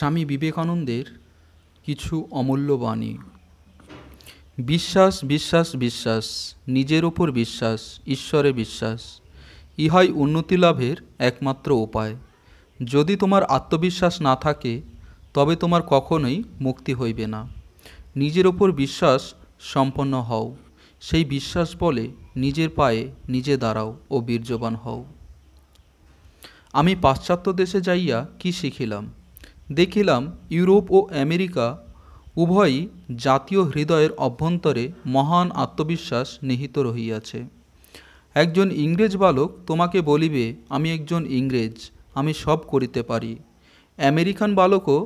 স্বামী বিবেকানন্দের কিছু অমূল্য বাণী বিশ্বাস বিশ্বাস বিশ্বাস নিজের ওপর বিশ্বাস ঈশ্বরে বিশ্বাস ইহাই উন্নতি লাভের একমাত্র উপায় যদি তোমার আত্মবিশ্বাস না থাকে তবে তোমার কখনোই মুক্তি হইবে না নিজের ওপর বিশ্বাস সম্পন্ন হও সেই বিশ্বাস বলে নিজের পায়ে নিজে দাঁড়াও ও বীর্যবান হও আমি পাশ্চাত্য দেশে যাইয়া কি শিখিলাম দেখিলাম ইউরোপ ও আমেরিকা উভয়ই জাতীয় হৃদয়ের অভ্যন্তরে মহান আত্মবিশ্বাস নিহিত রহিয়াছে একজন ইংরেজ বালক তোমাকে বলিবে আমি একজন ইংরেজ আমি সব করিতে পারি আমেরিকান বালকও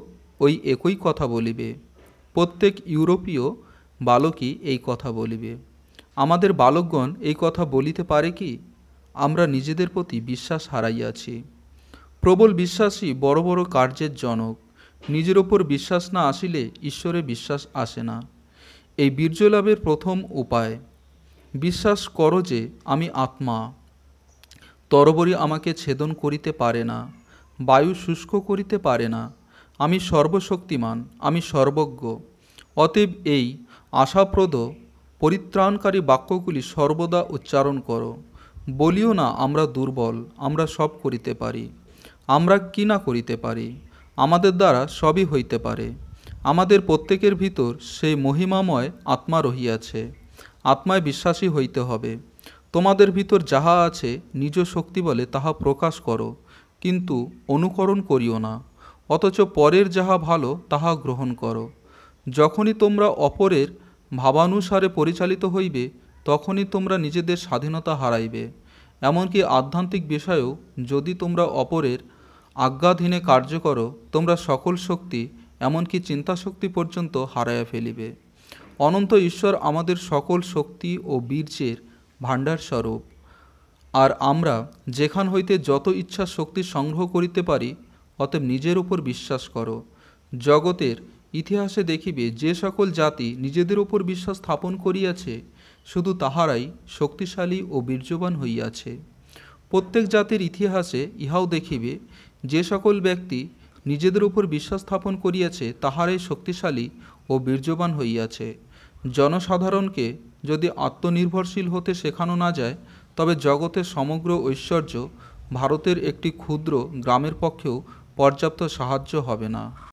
ওই একই কথা বলিবে প্রত্যেক ইউরোপীয় বালকই এই কথা বলিবে আমাদের বালকগণ এই কথা বলিতে পারে কি আমরা নিজেদের প্রতি বিশ্বাস হারাইয়াছি প্রবল বিশ্বাসই বড় বড় কার্যের জনক নিজের ওপর বিশ্বাস না আসিলে ঈশ্বরে বিশ্বাস আসে না এই বীর্যলাভের প্রথম উপায় বিশ্বাস করো যে আমি আত্মা তরবরি আমাকে ছেদন করিতে পারে না বায়ু শুষ্ক করিতে পারে না আমি সর্বশক্তিমান আমি সর্বজ্ঞ অতএব এই আশাপ্রদ পরিত্রাণকারী বাক্যগুলি সর্বদা উচ্চারণ করো বলিও না আমরা দুর্বল আমরা সব করিতে পারি আমরা কি না করিতে পারি আমাদের দ্বারা সবই হইতে পারে আমাদের প্রত্যেকের ভিতর সেই মহিমাময় আত্মা রহিয়াছে আত্মায় বিশ্বাসী হইতে হবে তোমাদের ভিতর যাহা আছে নিজ শক্তি বলে তাহা প্রকাশ করো কিন্তু অনুকরণ করিও না অথচ পরের যাহা ভালো তাহা গ্রহণ করো যখনই তোমরা অপরের ভাবানুসারে পরিচালিত হইবে তখনই তোমরা নিজেদের স্বাধীনতা হারাইবে এমনকি আধ্যাত্মিক বিষয়েও যদি তোমরা অপরের আজ্ঞাধীনে কার্য করো তোমরা সকল শক্তি এমনকি চিন্তাশক্তি পর্যন্ত হারাইয়া ফেলিবে অনন্ত ঈশ্বর আমাদের সকল শক্তি ও বীর্যের ভাণ্ডার স্বরূপ আর আমরা যেখান হইতে যত ইচ্ছা শক্তি সংগ্রহ করিতে পারি অতএব নিজের উপর বিশ্বাস করো জগতের ইতিহাসে দেখিবে যে সকল জাতি নিজেদের উপর বিশ্বাস স্থাপন করিয়াছে শুধু তাহারাই শক্তিশালী ও বীর্যবান হইয়াছে প্রত্যেক জাতির ইতিহাসে ইহাও দেখিবে যে সকল ব্যক্তি নিজেদের উপর বিশ্বাস স্থাপন করিয়াছে তাহারাই শক্তিশালী ও বীর্যবান হইয়াছে জনসাধারণকে যদি আত্মনির্ভরশীল হতে শেখানো না যায় তবে জগতের সমগ্র ঐশ্বর্য ভারতের একটি ক্ষুদ্র গ্রামের পক্ষেও পর্যাপ্ত সাহায্য হবে না